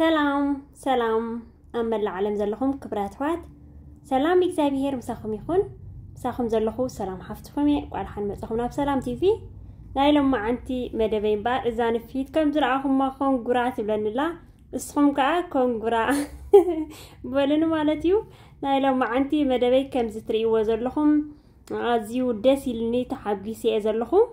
ሰላም ሰላም ኣብ መላእ ዓለም ዘለኹም ክብራት ኣሕዋት ሰላም እግዚኣብሄር ምሳኹም ይኹን ምሳኹም ዘለኹ ሰላም ሓፍትኩም እየ ቋልሓን መፅኹም ናብ ሰላም ቲቪ ናይ ሎም መዓንቲ መደበይ እምበር እዛ ንፊት ከም ዝረኣኹምማ ኮንጉራ ትብለኒላ ንስኹም ከዓ ኮንጉራ በልኒ ማለት እዩ ናይ ሎም መዓንቲ መደበይ ከምዚ ትርእይዎ ዘለኹም ኣዝዩ ደስ ኢልኒ ተሓጊስ እየ ዘለኹም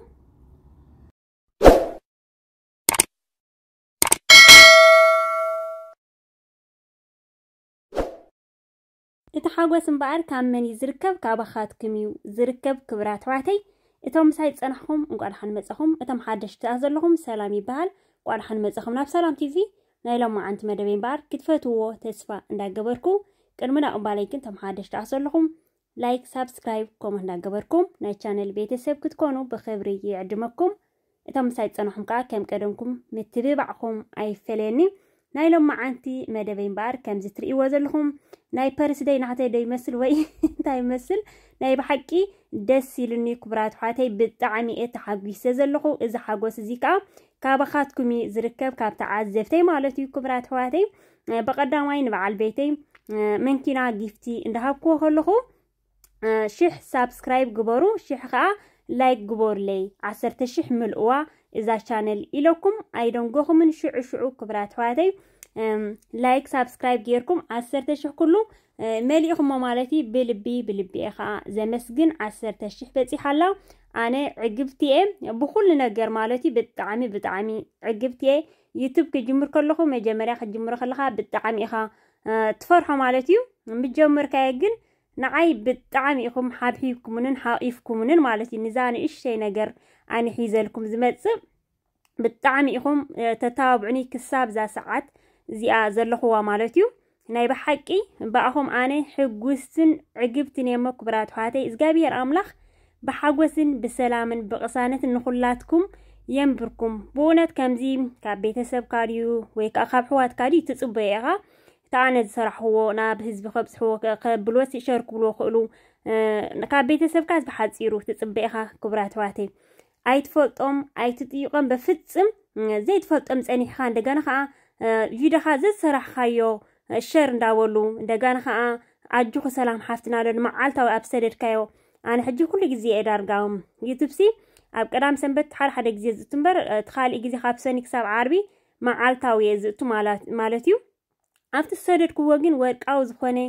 እቲ ሓጎስ እምበኣር ካብ መን እዩ ዝርከብ ካብ ኣኻትኩም እዩ ዝርከብ ክብራ ተባዕተይ እቶም ሳይ ዝፀናሕኩም እንቋድሓን መፀኹም እቶም ሓደሽታ ዘለኹም ሰላም ይበሃል ቋድሓን መፀኹም ናብ ሰላም እዚ ናይ ሎም መዓንቲ መደበይ እምበኣር ክትፈትዎ ተስፋ እንዳገበርኩ ቅድሚ ናብ ቅባለይ ግን ቶም ሓደሽታ ዘለኹም ላይክ ሳብስክራይብ ከምኡ እንዳገበርኩም ናይ ቻነል ቤተሰብ ክትኮኑ ብክብሪ ይዕድመኩም እቶም ሳይ ዝፀናሕኩም ከዓ ከም ቀደምኩም ምትብባዕኹም ኣይፈለየኒ ናይ ሎም መዓንቲ መደበይ እምበኣር ከምዚ ትርእይዎ ዘለኹም ناي بارس داي نعتي داي مسل وي داي مسل ناي بحكي دسي لني كبرات حاتي بتعمي ايه تحقوي سيزلخو إزا حقو سيزيكا كابخات كمي زركب كاب تعزفتي مالتي كبرات حاتي بقدام وين بعال بيتي منكينا قفتي اندها بكو خلخو شيح سابسكرايب قبرو شيح خا لايك قبر لي عصر تشيح ملقوا إذا شانل إلوكم أيضا قوخو من شعو شعو كبرات حاتي ላይክ ሳብስክራይብ ጌርኩም ዓሰርተ ሽሕ ኩሉ መሊእኹሞ ማለት እዩ ብልቢ ብልቢ እየ ከዓ ዘመስግን ዓሰርተ ሽሕ በፂሓላ ኣነ ዕግብቲ እየ ብኩሉ ነገር ማለት እዩ ብጣዕሚ ብጣዕሚ ዕግብቲ እየ ዩቱብ ክጅምር ከለኹ መጀመርያ ክጅምሮ ከለካ ብጣዕሚ ኢኻ ትፈርሖ ማለት እዩ ምጀመርካየ ግን ንዓይ ብጣዕሚ ኢኹም ሓብሒብኩምንን ሓቂፍኩምንን ማለት እዩ ንዛ ንእሽተይ ነገር ኣነ ሒዘልኩም ዝመፅእ ብጣዕሚ ኢኹም ተተባብዑኒ ክሳብ ዛ ሰዓት እዚኣ ዘለኹዋ ማለት እዩ ናይ ብሓቂ ብኣኹም ኣነ ሕጉስትን ዕግብትን እየ መኩብራት ኣሕዋተይ እግዚኣብሔር ኣምላኽ ብሓጎስን ብሰላምን ብቕሳነትን ንኹላትኩም የንብርኩም ብእውነት ከምዚ ካብ ቤተሰብ ካድዩ ወይ ከዓ ካብ ሕዋትካ ድዩ ትፅበየ ኢኻ እቲ ኣነ ዝሰራሕዎ ናብ ህዝቢ ከብፅሕዎ ብልወሲ ሸር ክብልዎ ክእሉ ካብ ቤተሰብካ ዝብሓፂሩ ትፅበ ኢኻ ክቡራት ሕዋተይ ኣይትፈልጦም ኣይትጥይቆም ብፍፅም ዘይትፈልጦም ፀኒሕካ እንደገና ከዓ ቪድኻ ዘሰራሕካዮ ሸር እንዳበሉ እንደጋን ከዓ ኣጅኹ ሰላም ሓፍትና ድማ ዓልታዊ ኣብ ሰደድካዮ ኣነ ሕጂ ኩሉ ግዜ እየ ዳርጋም ዩቱብሲ ኣብ ቀዳም ሰንበት ሓደ ሓደ ግዜ ዝእቱ እምበር እቲ ካሊእ ግዜ ካብ ሰኒ ክሳብ ዓርቢ መዓልታዊ እየ ዝእቱ ማለት እዩ ኣብቲ ዝሰደድክዎ ግን ወርቃዊ ዝኾነ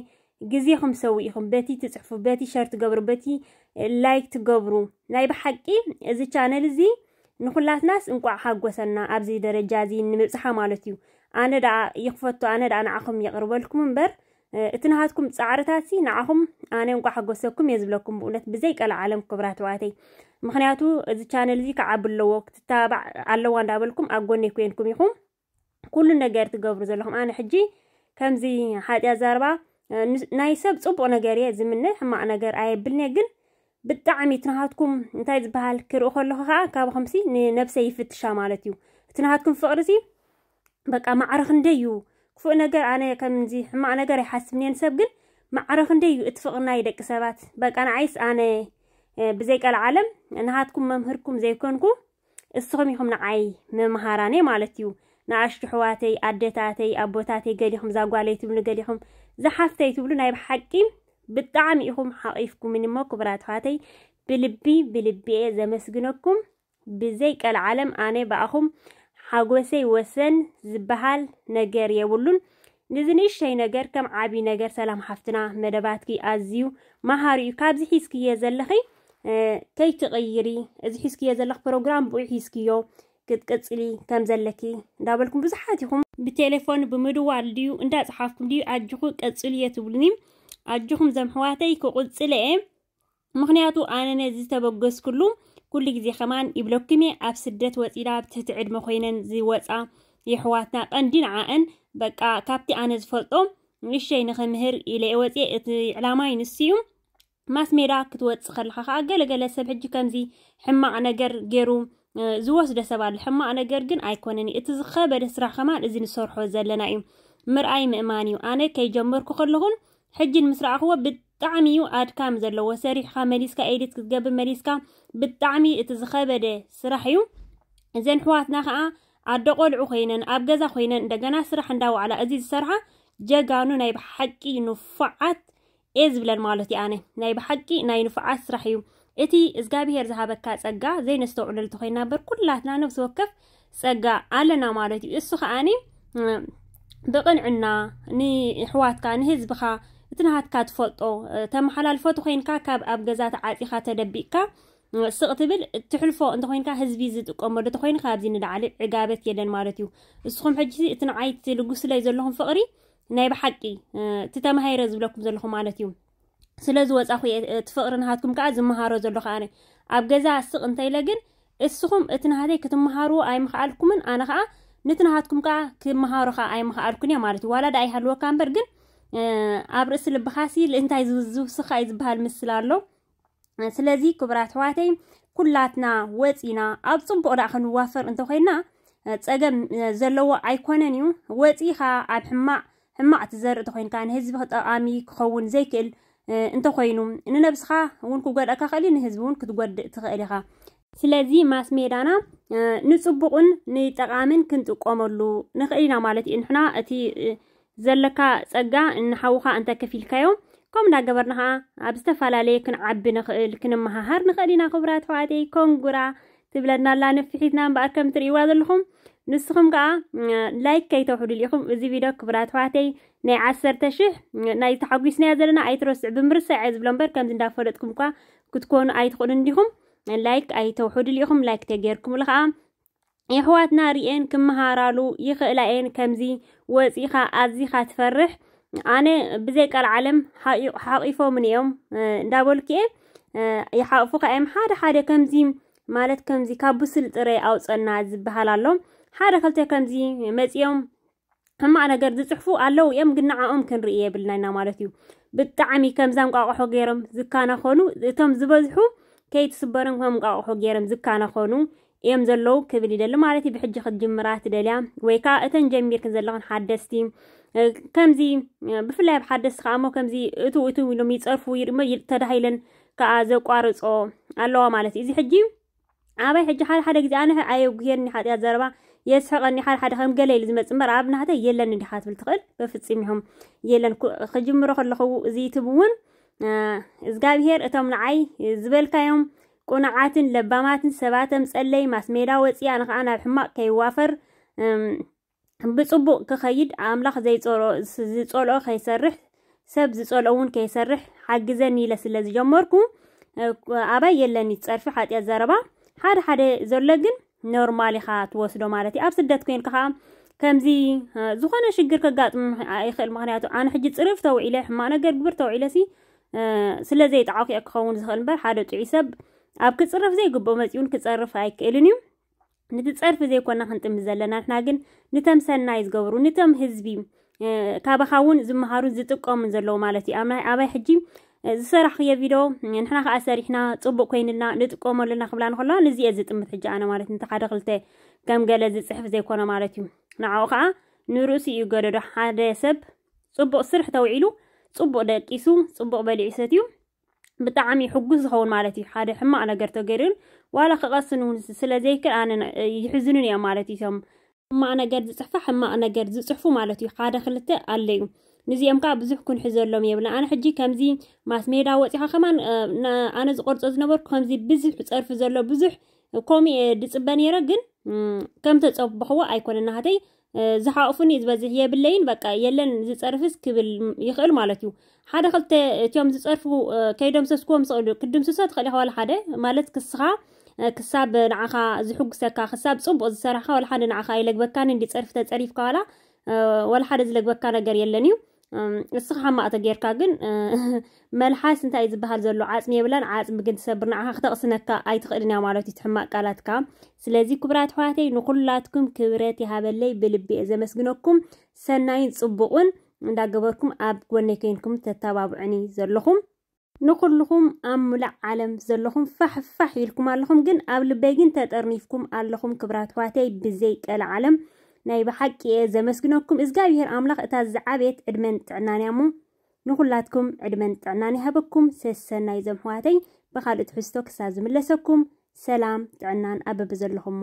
ግዜኹም ሰው ኢኹም በቲ ትፅሕፉ በቲ ሸር ትገብሩ በቲ ላይክ ትገብሩ ናይ ብሓቂ እዚ ቻነል እዚ ንኩላትናስ እንቋዕ ሓጎሰና ኣብዚ ደረጃ እዚ ንምብፅሓ ማለት እዩ ኣነ ደኣ ይኽፈቶ ኣነ ደኣ ንዓኹም የቕርበልኩም እምበር እቲ ንሃትኩም ፃዕርታት ሲ ንዓኹም ኣነ እንኳ ሓጎሰኩም እየ ዝብለኩም ብእውነት ብዘይቀላ ዓለም ክብራት ተባዕተይ ምክንያቱ እዚ ቻነል እዚ ከዓ ብለዎ ክትተባዕ ኣለዋ እንዳበልኩም ኣብ ጎነይ ኮንኩም ኢኹም ኩሉ ነገር ትገብሩ ዘለኹም ኣነ ሕጂ ከምዚ ሓጢያ ዘርባ ናይ ሰብ ፅቡቅ ነገር እየ ዝምነ ሕማቅ ነገር ኣየብልኒ ግን ብጣዕሚ እቲ እንታይ ዝበሃል ክርኢ ከለኹ ከዓ ካብ ከምሲ ንነብሰይ ይፍትሻ ማለት እዩ እቲ ናሃትኩም ፍቅሪ ሲ በቃ ማዕረ ክንደይ እዩ ክፉእ ነገር ኣነ ከምዚ ሕማቅ ነገር ይሓስብ ነን ሰብ ግን ማዕረ ክንደይ እዩ እትፍቕናይ ደቂ ሰባት በቃ ንዓይስ ኣነ ብዘይቀል ዓለም ንሃትኩም መምህርኩም ዘይኮንኩ እስኹም ኢኹም ንዓይ መምሃራኔ ማለት እዩ ንኣሽቱ ኣሕዋተይ ኣደታተይ ኣቦታተይ ገዲኹም ዛጓለይ ትብሉ ገዲኹም ዝሓፍተይ ትብሉ ናይ ብሓቂ ብጣዕሚ ኢኹም ሓቂፍኩምን እሞ ክቡራት ኣሕዋተይ ብልቢ ብልቢ እየ ዘመስግነኩም ብዘይቀል ዓለም ኣነ በኣኹም ሓጎሰይ ወሰን ዝበሃል ነገር የብሉን ንዚ ንእሽተይ ነገር ከም ዓብይ ነገር ሰላም ሓፍትና መደባትኪ ኣዝዩ መሃሪ እዩ ካብዚ ሒዝክየ ዘለኺ ከይትቕይሪ እዚ ሒዝክየ ዘለኽ ፕሮግራም ብኡ ሒዝክዮ ክትቅፅሊ ከም ዘለኪ እንዳበልኩም ብዙሓት ኢኹም ብቴሌፎን ብምድዋል ድዩ እንዳፅሓፍኩም ድዩ ኣጅኹ ቀፅል እየ ትብሉኒ ኣጅኹም ዘምሕዋተይ ክቁፅለ እየ ምክንያቱ ኣነ ነዚ ዝተበገስክሉ كل جزي خمان يبلوكني أفسدت وسيلة بتتعد مخينن زي وسعة يحواتنا أندين عن بقى كابتي أنا زفلتهم مش شيء نخمهر إلى وسيلة العلماء ينسيهم ما سميراك توت خلخ خاقل قال سبع جكم زي حما أنا جر جرو زوس ده سبع الحما أنا جرجن أيكونني اتزخ برسرع خمان زين صرح وزلنا يوم مرأي مأمانيو أنا كي جمر كخلهن حج المسرع هو بد ብጣዕሚ እዩ ኣድካም ዘለዎ ሰሪሕካ መሊስካ ኤዲት ክትገብር መሊስካ ብጣዕሚ እቲ ዝኸበደ ስራሕ እዩ እዘን ኣሕዋትና ከዓ ኣደ ቆልዑ ኮይነን ኣብ ገዛ ኮይነን እንደገና ስራሕ እንዳውዕላ እዚ ዝሰርሓ ጀጋኑ ናይ ብሓቂ ንፉዓት እየ ዝብለን ማለት እዩ ኣነ ናይ ብሓቂ ናይ ንፉዓት ስራሕ እዩ እቲ እግዚኣብሄር ዝሃበካ ፀጋ ዘይነስተውዕለሉ ተኮይና በር ኩላትና ነብሲ ወከፍ ፀጋ ኣለና ማለት እዩ እሱ ከዓኒ ብቕንዕና ንኣሕዋትካ ንህዝብኻ تنهات كات فلتو تم حلال فوتو خينكا كاب أب جزات عاتي خات دبيكا سقط بل تحلفو انت خينكا هزبي زد قمر دت خينكا هبزين العل عقابة يدن مارتيو سخم حجسي تنعيت لجوس لا يزول لهم فقري نايب حقي تتم هاي رز بلكم زول لهم مارتيو سلاز وز أخوي تفقرن هاتكم كعز مهارو زول لخاني أب جزا سق انت يلاجن السخم اتنهاتي كتم مهارو أي مخالكم أنا خا نتنهاتكم كا كم مهارو خا أي مخالكم يا مارتيو ولا داي حلو كان ابر اسل بخاسي لانتاي زوزو سخاي زبهال مسلالو سلازي كبرات هواتي كلاتنا واتينا ابصم بقرا خن وافر انتو خينا تسقم زلو ايكونانيو واتيخا اب حما حما اتزر انتو خين كان هزب امي كخون زيكل انتو خينو ان نفسخا ونكو قد اكاخلي نهزبون كتو قد تغاليخا سلازي ماس ميدانا نصبقون نيتقامن كنتو قوملو نخلينا مالتي انحنا اتي ዘለካ ፀጋ እናሓውኻ እንተከፊልካዮ ከም እናገበርና ከዓ ኣብ ዝተፈላለየ ክንዓቢ ንኽእል ክንመሃሃር ንኽእል ኢና ክቡራት ኣሕዋተይ ኮንጉራ ትብለና ኣላ ነፍሒትና እምበኣር ከም ትርእይዋ ዘለኹም ንስኹም ከዓ ላይክ ከይተውሕዱ ኢኹም እዚ ቪድዮ ክቡራት ኣሕዋተይ ናይ ዓሰርተ ሽሕ ናይ ተሓጒስናዮ ዘለና ኣይትረስዕ ብምርሳዕ እየ ዝብሎ እምበር ከምዚ እንዳፈለጥኩም እኳ ክትኮኑ ኣይትኽእሉ እንዲኹም ላይክ ኣይተውሕዱ ኢኹም ላይክ ተገይርኩምሉ ከዓ ኣሕዋትና ሪኤን ክመሃራሉ ይኽእላ እየን ከምዚ ወፂኻ ኣዚኻ ትፈርሕ ኣነ ብዘይ ቃል ዓለም ሓቂፎም እኒኦም እንዳበልክ እየ ይሓቕፉካ እዮም ሓደ ሓደ ከምዚ ማለት ከምዚ ካብ ብስል ጥረ ኣውፀና ዝበሃል ኣሎ ሓደ ክልተ ከምዚ መፂኦም ሕማቅ ነገር ዝፅሕፉ ኣለው እዮም ግን ንዓኦም ክንርኢ የብልና ኢና ማለት እዩ ብጣዕሚ ከምዛ እንቋቑሖ ገይሮም ዝካናኸኑ እቶም ዝበዝሑ ከይትስበረን ከም እንቋቑሖ ገይሮም ዝካናኸኑ ام زلو كبلي دل مالتي بحج خد جمرات دليا ويكا اتن جمير كنزلغن حدستي كمزي بفلاي بحدس خامو كمزي اتو اتو ولو ميتصرفو يرم تدحيلن كازو قارص او الله مالتي ازي حجي عبا حج حال حدك زي انا ايو غيرني حد يا زربا يسحق اني حال حد خم قليل زي مصمر عبنا حتى يلن دي حات بالتقل بفصيمهم يلن خجم روح اللي خو زي تبون آه، ازغابير اتمنعي زبلكا يوم ቁንዓትን ለባማትን ሰባት ምፀለይ ማስ ሜዳ ወፂያ ንኸዓ ናብ ሕማቅ ከይዋፈር ብፅቡቕ ክኸይድ ኣምላኽ ዝፀልኦ ከይሰርሕ ሰብ ዝፀልኦ እውን ከይሰርሕ ሓግዘኒ ኢለ ስለ ዝጀመርኩ ኣባይ የለኒ ፀርፊ ሓጢኣት ዘረባ ሓደ ሓደ ዘሎ ግን ኖርማል ኢኻ ትወስዶ ማለት እዩ ኣብ ስደት ኮይንካ ከዓ ከምዚ ዝኾነ ሽግር ከጋጥም ይኽእል ምክንያቱ ኣነ ሕጂ ፅርፍ ተውዒለ ሕማቅ ነገር ግብር ተውዒለሲ ስለዘይጠዓኩ ክኸውን ዝኽእል እምበር ሓደ ጥዑይ ሰብ أب كتصرف زي قبو مزيون كتصرف هاي كإلنيو نتصرف زي كونا خنتم زلنا نحن نتم سنايز قبرو نتم هزبي كابا خاون زم هارو زتوك أم زلو مالتي أما أبا حجي زسرح يا فيديو نحن خا سرحنا تطبق كيننا نتوك أم لنا خبلان خلا نزي أزت أم تحجي أنا مالتي نتحرك غلطة كم قال زت صحف زي كونا مالتي نعوقة نروسي يقرر حدا سب تطبق سرح توعيلو تطبق لكيسو تطبق بالعساتيو ብጣዕሚ ሕጉስ ዝኸውን ማለት እዩ ሓደ ሕማቅ ነገር ተገይሩን ዋላ ክቐስን እውን ስለዘይክል ኣነ ይሕዝንን እዮም ማለት እዩ እቶም ሕማቅ ነገር ዝፅሕፋ ሕማቅ ነገር ዝፅሕፉ ማለት እዩ ሓደ ክልተ ኣለ እዩ ንዚኦም ከዓ ብዙሕ ክንሕዘሎም የብላ ኣነ ሕጂ ከምዚ ማስ ሜዳ ወፂኻ ከማን ኣነ ዝቆርፆ ዝነበርኩ ከምዚ ብዙሕ ፀርፊ ዘሎ ብዙሕ ከምኡ ድፅበ ነይረ ግን ከም ተፀብሕዎ ኣይኮነን ናሃተይ ዝሓቁፉን እዩ ዝበዝሕ የብለይን በቃ የለን ዝፀርፍስ ክብል ይኽእል ማለት እዩ ሓደ ክልተ እትዮም ዝፀርፉ ከይደምሰስክዎም ስቕሉ ክድምስሶ ትኽእል ኢኻ ዋላ ሓደ ማለት ክስኻ ክሳብ ንዓኻ ዝሕጉሰካ ክሳብ ፅቡቅ ዝሰርሕካ ዋላ ሓደ ንዓኻ ይለግበካን እንዲ ፀርፊ ተፀሪፍካ ዋላ ዋላ ሓደ ዝለግበካ ነገር የለን እዩ ንስኻ ማእተ ጌርካ ግን መልሓስ እንታይ እዩ ዝበሃል ዘሎ ዓፅሚ የብላን ዓፅሚ ግን ትሰብር ንዓኻ ክተቕስነካ ኣይትኽእልን እያ ማለት እዩ ትሕማቅ ቃላትካ ስለዚ ክቡራት ኣሕዋተይ ንኩላትኩም ክብረት ይሃበለይ ብልቢ እየ ዘመስግነኩም ሰናይን ፅቡቕን እንዳገበርኩም ኣብ ጎነይ ኮይንኩም ተተባብዕኒ ዘለኹም ንኩልኹም ኣብ ሙላእ ዓለም ዘለኹም ፋሕፋሕ ኢልኩም ኣለኹም ግን ኣብ ልበይ ግን ተጠርኒፍኩም ኣለኹም ክብራት ኣሕዋተይ ብዘይ ቀል ዓለም ናይ ብሓቂ የ ዘመስግነኩም እግዚኣብሔር ኣምላኽ እታ ዝዓቤት ዕድመን ጥዕናን እያ እሞ ንኹላትኩም ዕድመን ጥዕናን ይሃበኩም ሰሰናይ ዘምሕዋተይ ብካልእ ትሕዝቶ ክሳብ ዝምለሰኩም ሰላም ጥዕናን ኣበቢ ዘለኹምሞ